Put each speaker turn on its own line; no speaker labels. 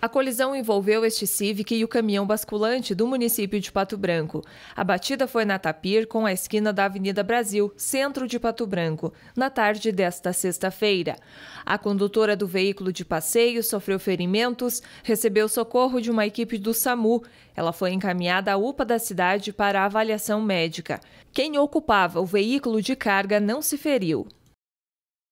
A colisão envolveu este Civic e o caminhão basculante do município de Pato Branco. A batida foi na Tapir, com a esquina da Avenida Brasil, centro de Pato Branco, na tarde desta sexta-feira. A condutora do veículo de passeio sofreu ferimentos, recebeu socorro de uma equipe do SAMU. Ela foi encaminhada à UPA da cidade para avaliação médica. Quem ocupava o veículo de carga não se feriu.